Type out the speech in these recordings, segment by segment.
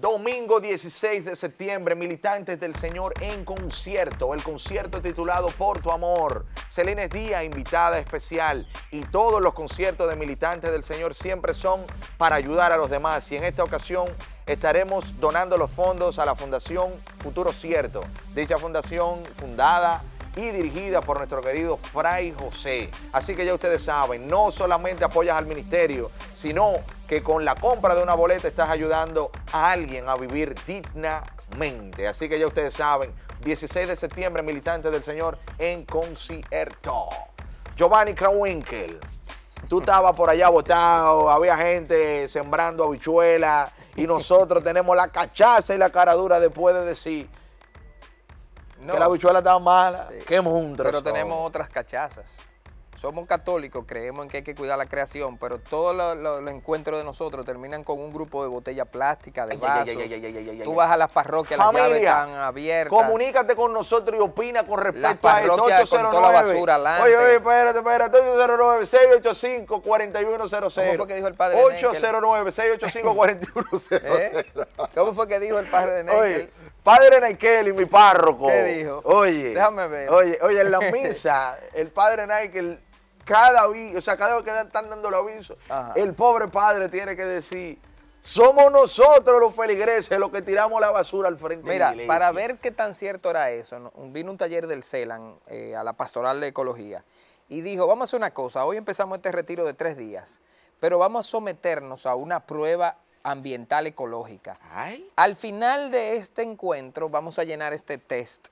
Domingo 16 de septiembre, Militantes del Señor en concierto, el concierto titulado Por tu amor. Selene Díaz, invitada especial. Y todos los conciertos de Militantes del Señor siempre son para ayudar a los demás. Y en esta ocasión estaremos donando los fondos a la Fundación Futuro Cierto. Dicha fundación fundada y dirigida por nuestro querido Fray José. Así que ya ustedes saben, no solamente apoyas al ministerio, sino que con la compra de una boleta estás ayudando a alguien a vivir dignamente. Así que ya ustedes saben, 16 de septiembre, militantes del Señor en concierto. Giovanni Krawinkel, tú estabas por allá votado, había gente sembrando habichuelas y nosotros tenemos la cachaza y la cara dura después de decir que la habichuela estaba mala. Qué monstruo. Pero tenemos otras cachazas somos católicos, creemos en que hay que cuidar la creación, pero todos los encuentros de nosotros terminan con un grupo de botella plástica, de vasos. Tú vas a las parroquias, Familia, las llaves están abiertas. Comunícate con nosotros y opina con respecto a esto. 809. Con toda la basura adelante. Oye, oye, espérate, espérate. 809-685-4100. ¿Cómo fue que dijo el padre 809-685-4100. 4100 ¿Eh? ¿Cómo fue que dijo el padre de Ney? Oye, padre y mi párroco. ¿Qué dijo? Oye. Déjame ver. Oye, oye, en la misa, el padre Naikel cada o sea, cada vez que están dando el aviso, el pobre padre tiene que decir, somos nosotros los feligreses los que tiramos la basura al frente de la Mira, para ver qué tan cierto era eso, vino un taller del CELAN eh, a la Pastoral de Ecología y dijo, vamos a hacer una cosa, hoy empezamos este retiro de tres días, pero vamos a someternos a una prueba ambiental ecológica. Al final de este encuentro vamos a llenar este test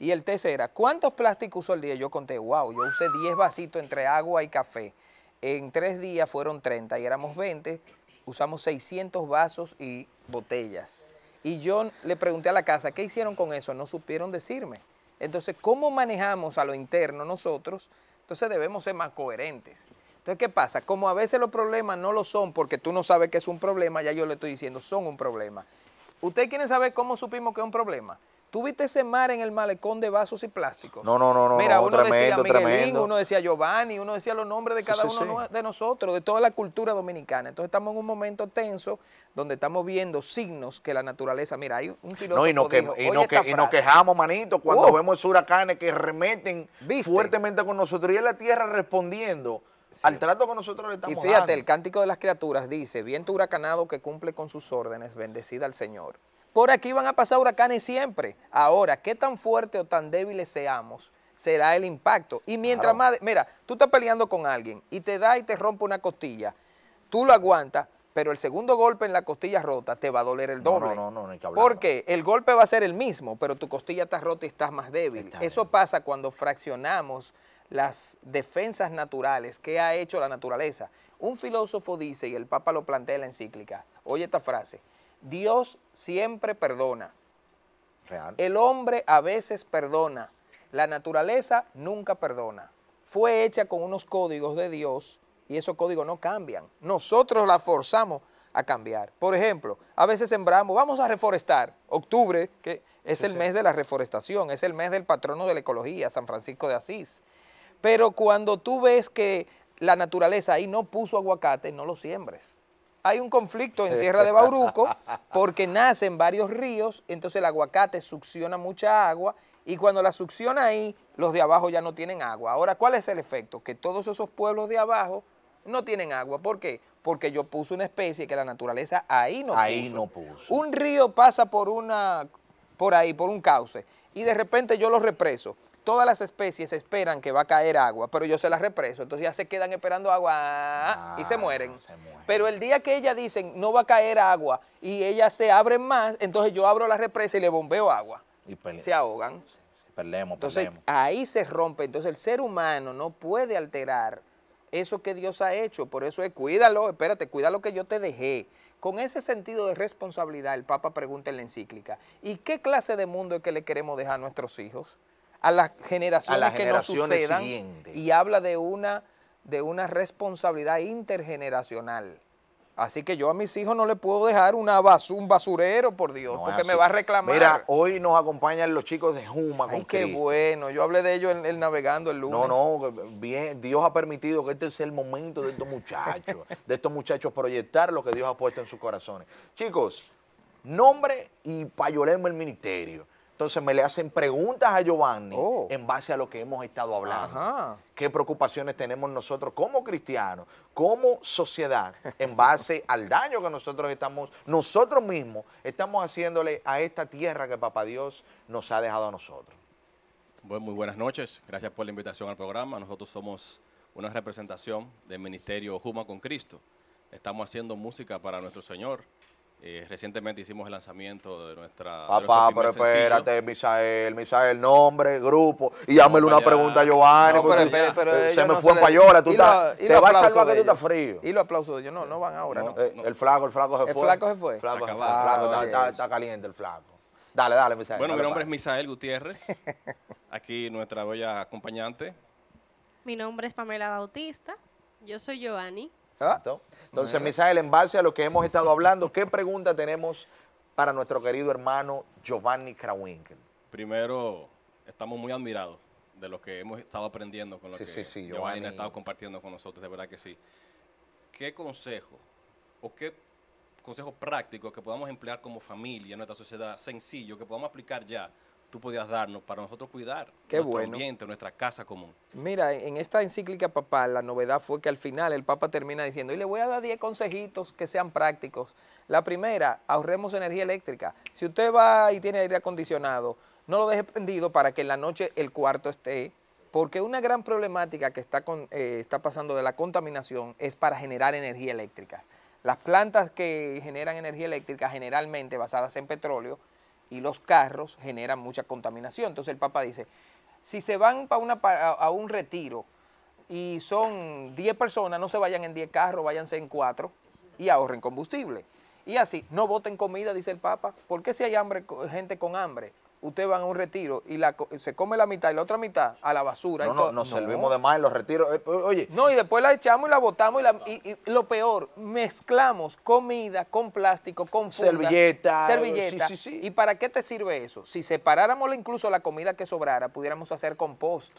y el test era, ¿cuántos plásticos usó el día? Yo conté, wow, yo usé 10 vasitos entre agua y café. En tres días fueron 30 y éramos 20, usamos 600 vasos y botellas. Y yo le pregunté a la casa, ¿qué hicieron con eso? No supieron decirme. Entonces, ¿cómo manejamos a lo interno nosotros? Entonces debemos ser más coherentes. Entonces, ¿qué pasa? Como a veces los problemas no lo son porque tú no sabes que es un problema, ya yo le estoy diciendo, son un problema. ¿Ustedes quieren saber cómo supimos que es un problema? viste ese mar en el malecón de vasos y plásticos? No, no, no, no. Mira, uno decía Miguelín, uno decía Giovanni, uno decía los nombres de cada uno de nosotros, de toda la cultura dominicana. Entonces estamos en un momento tenso donde estamos viendo signos que la naturaleza, mira, hay un filósofo No, y, no que, y, nos quejamos, manito, cuando vemos huracanes que remeten fuertemente con nosotros y es la tierra respondiendo. al trato que nosotros le estamos dando. Y fíjate, el cántico de las criaturas dice, viento huracanado que cumple con sus órdenes, bendecida al Señor. Por aquí van a pasar huracanes siempre. Ahora, qué tan fuerte o tan débiles seamos, será el impacto. Y mientras más, mira, tú estás peleando con alguien y te da y te rompe una costilla, tú lo aguantas, pero el segundo golpe en la costilla rota te va a doler el doble. No, no, no, no hay que hablar. Porque el golpe va a ser el mismo, pero tu costilla está rota y estás más débil. Eso pasa cuando fraccionamos las defensas naturales que ha hecho la naturaleza. Un filósofo dice, y el Papa lo plantea en la encíclica, oye esta frase, Dios siempre perdona. El hombre a veces perdona. La naturaleza nunca perdona. Fue hecha con unos códigos de Dios y esos códigos no cambian. Nosotros la forzamos a cambiar. Por ejemplo, a veces sembramos, vamos a reforestar. Octubre, que es el mes de la reforestación, es el mes del patrono de la ecología, San Francisco de Asís. Pero cuando tú ves que la naturaleza ahí no puso aguacate, no lo siembres hay un conflicto en Sierra de Bauruco porque nacen varios ríos, entonces el aguacate succiona mucha agua y cuando la succiona ahí, los de abajo ya no tienen agua. Ahora, ¿cuál es el efecto? Que todos esos pueblos de abajo no tienen agua. ¿Por qué? Porque yo puse una especie que la naturaleza ahí no ahí no puso. Un río pasa por una por ahí, por un cauce, y de repente yo lo represo todas las especies esperan que va a caer agua, pero yo se las represo, entonces ya se quedan esperando agua ah, y ah, se mueren. Pero el día que ellas dicen no va a caer agua y ellas se abren más, entonces yo abro la represa y le bombeo agua. Y se ahogan. entonces, Ahí se rompe, entonces el ser humano no puede alterar eso que Dios ha hecho, por eso es cuídalo, espérate, cuida lo que yo te dejé. Con ese sentido de responsabilidad, el Papa pregunta en la encíclica, ¿y qué clase de mundo es que le queremos dejar a nuestros hijos? a las generaciones que generaciones nos sucedan y habla de una, de una responsabilidad intergeneracional. Así que yo a mis hijos no le puedo dejar una un basurero, por Dios, porque me va a reclamar. Mira, hoy nos acompañan los chicos de Juma. Ay, qué bueno. Yo hablé de ellos en navegando el lunes. No, no, bien, Dios ha permitido que este sea el momento de estos muchachos, de estos muchachos proyectar lo que Dios ha puesto en sus corazones. Chicos, nombre y payolemos el ministerio. Entonces me le hacen preguntas a Giovanni oh. en base a lo que hemos estado hablando. ¿Qué preocupaciones tenemos nosotros como cristianos, como sociedad, en base al daño que nosotros estamos, nosotros mismos, estamos haciéndole a esta tierra que Papá Dios nos ha dejado a nosotros? muy buenas noches. Gracias por la invitación al programa. Nosotros somos una representación del Ministerio Juma con Cristo. Estamos haciendo música para nuestro Señor. Eh, recientemente hicimos el lanzamiento de nuestra. Papá, pero espérate, Misael, Misael, nombre, grupo. Y hámelo una pregunta a Giovanni. se me fue en payola. Tú estás, te vas a salvar que tú estás frío. Y lo aplauso de ellos. No, no van ahora. No, eh, el flaco, el flaco se fue. El flaco se fue. Ah, flaco, está, caliente, el flaco. Dale, dale, Misael. Bueno, mi nombre es Misael Gutiérrez. Aquí nuestra bella acompañante. Mi nombre es Pamela Bautista. Yo soy Giovanni. ¿Ah? Entonces, Entonces, Misael, en base a lo que hemos estado hablando, ¿qué pregunta tenemos para nuestro querido hermano Giovanni Krawinkel? Primero, estamos muy admirados de lo que hemos estado aprendiendo con lo que Giovanni ha estado compartiendo con nosotros, de verdad que sí. ¿Qué consejo o qué consejo práctico que podamos emplear como familia en nuestra sociedad, sencillo, que podamos aplicar ya tú podías darnos para nosotros cuidar nuestro ambiente, nuestra casa común. Mira, en esta encíclica papal la novedad fue que al final el Papa termina diciendo, y le voy a dar 10 consejitos que sean prácticos. La primera, ahorremos energía eléctrica. Si usted va y tiene aire acondicionado, no lo deje prendido para que en la noche el cuarto esté, porque una gran problemática que está, eh, está pasando de la contaminación es para generar energía eléctrica. Las plantas que generan energía eléctrica, generalmente basadas en petróleo, y los carros generan mucha contaminación. Entonces el Papa dice, si se van para una, a un retiro y son 10 personas, no se vayan en 10 carros, váyanse en 4 y ahorren combustible. Y así, no voten comida, dice el Papa. ¿Por qué si hay hambre, gente con hambre? ustedes van a un retiro y se come la mitad y la otra mitad a la basura. No, no, nos servimos de más en los retiros. Eh, pues, oye. No, y después la echamos y la botamos y, lo peor, mezclamos comida con plástico, con funda, servilleta. ¿Y para qué te sirve eso? Si separáramos incluso la comida que sobrara, pudiéramos hacer compost.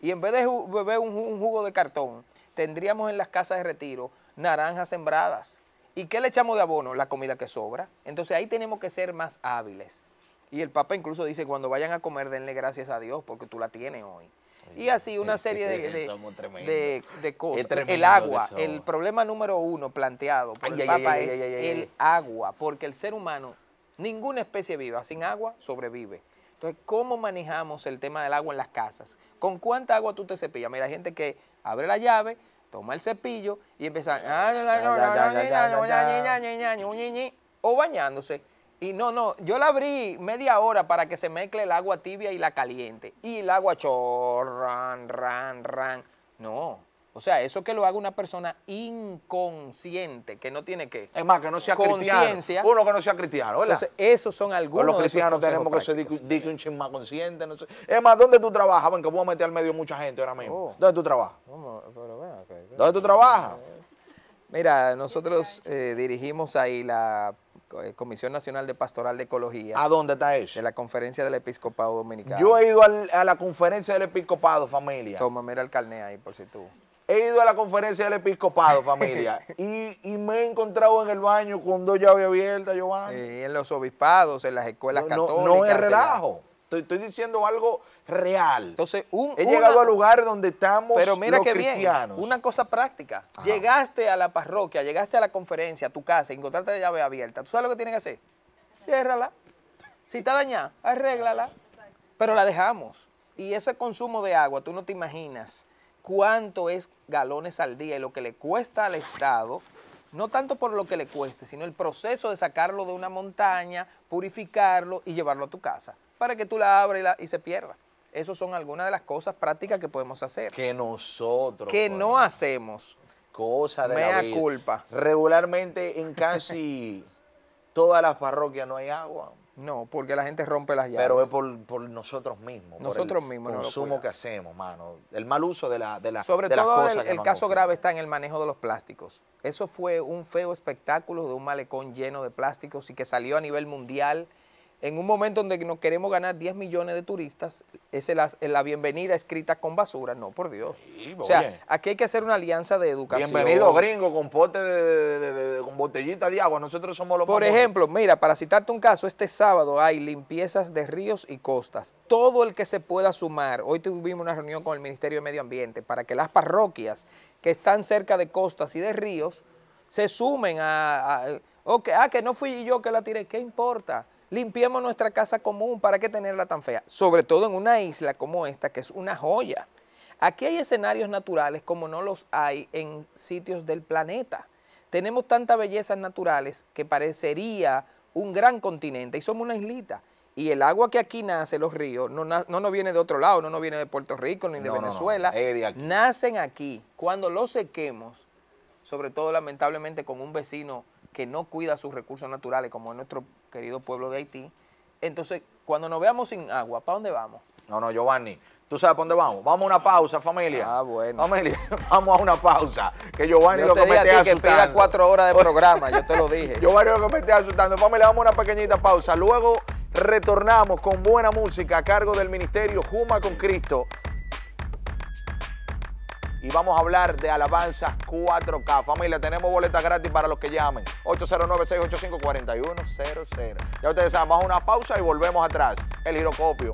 Y en vez de beber un jugo de cartón, tendríamos en las casas de retiro naranjas sembradas. ¿Y qué le echamos de abono? La comida que sobra. Entonces ahí tenemos que ser más hábiles. Y el Papa incluso dice, cuando vayan a comer, denle gracias a Dios porque tú la tienes hoy. y así una serie de, de, cosas. El agua, el problema número uno planteado por el Papa es el agua, porque el ser humano, ninguna especie viva sin agua sobrevive. Entonces, ¿cómo manejamos el tema del agua en las casas? ¿Con cuánta agua tú te cepillas? Mira, gente que abre la llave, toma el cepillo y empieza o bañándose y no, no, yo la abrí media hora para que se mezcle el agua tibia y la caliente. Y el agua chorran, ran, ran. No, o sea, eso que lo haga una persona inconsciente, que no tiene que... Es más, que no sea conciencia. Uno que no sea cristiano, ¿verdad? Entonces, esos son algunos... Pues los cristianos tenemos que ser más consciente. Es más, ¿dónde tú trabajas? bueno que voy a meter al medio mucha gente ahora mismo. Oh. ¿Dónde tú trabajas? ¿Dónde tú trabajas? Mira, nosotros eh, dirigimos ahí la eh, Comisión Nacional de Pastoral de Ecología. ¿A dónde está eso? De la Conferencia del Episcopado Dominicano. Yo he ido a la Conferencia del Episcopado, familia. Toma, mira el carnet ahí, por si tú. He ido a la Conferencia del Episcopado, familia, y, me he encontrado en el baño con dos llaves abiertas, Giovanni. Y en los obispados, en las escuelas católicas. No, no es relajo. Estoy, diciendo algo real. Entonces, un, he llegado al lugar donde estamos pero mira que Bien, una cosa práctica. Llegaste a la parroquia, llegaste a la conferencia, a tu casa, encontraste la llave abierta. ¿Tú sabes lo que tienes que hacer? Ciérrala. Si está dañada, arréglala. Pero la dejamos. Y ese consumo de agua, tú no te imaginas cuánto es galones al día y lo que le cuesta al Estado no tanto por lo que le cueste, sino el proceso de sacarlo de una montaña, purificarlo y llevarlo a tu casa para que tú la abras y, la, y se pierda. Esas son algunas de las cosas prácticas que podemos hacer. Que nosotros. Que no hacemos. Cosa de la vida. culpa. Regularmente en casi todas las parroquias no hay agua. No, porque la gente rompe las llaves. Pero es por, nosotros mismos. Nosotros por mismos. El consumo que hacemos, mano. El mal uso de la de Sobre de todo el, caso grave está en el manejo de los plásticos. Eso fue un feo espectáculo de un malecón lleno de plásticos y que salió a nivel mundial en un momento donde nos queremos ganar 10 millones de turistas, es eh, la, bienvenida escrita con basura, no, por Dios. o sea, aquí hay que hacer una alianza de educación. Bienvenido gringo con pote de, con botellita de agua, nosotros somos los Por ejemplo, mira, para citarte un caso, este sábado hay limpiezas de ríos y costas. Todo el que se pueda sumar, hoy tuvimos una reunión con el Ministerio de Medio Ambiente para que las parroquias que están cerca de costas y de ríos se sumen a... a eh, ah, que no fui yo que la tiré, ¿qué importa? Limpiemos nuestra casa común, ¿para qué tenerla tan fea? Sobre todo en una isla como esta, que es una joya. Aquí hay escenarios naturales como no los hay en sitios del planeta. Tenemos tantas bellezas naturales que parecería un gran continente y somos una islita. Y el agua que aquí nace, los ríos, no, no, viene de otro lado, no nos viene de Puerto Rico ni de Venezuela. Nacen aquí. Cuando los sequemos, sobre todo lamentablemente con un vecino que no cuida sus recursos naturales, como es nuestro querido pueblo de Haití. Entonces, cuando nos veamos sin agua, ¿para dónde vamos? No, no, Giovanni. ¿Tú sabes para dónde vamos? Vamos a una pausa, familia. Ah, bueno. Familia, vamos a una pausa. Que Giovanni lo que me asustando. que pida cuatro horas de programa, yo te lo dije. Giovanni lo que asustando. Familia, vamos a una pequeñita pausa. Luego retornamos con buena música a cargo del Ministerio Juma con Cristo y vamos a hablar de Alabanzas 4K. Familia, tenemos boletas gratis para los que llamen. 809-685-4100. Ya ustedes saben, vamos a una pausa y volvemos atrás. El girocopio.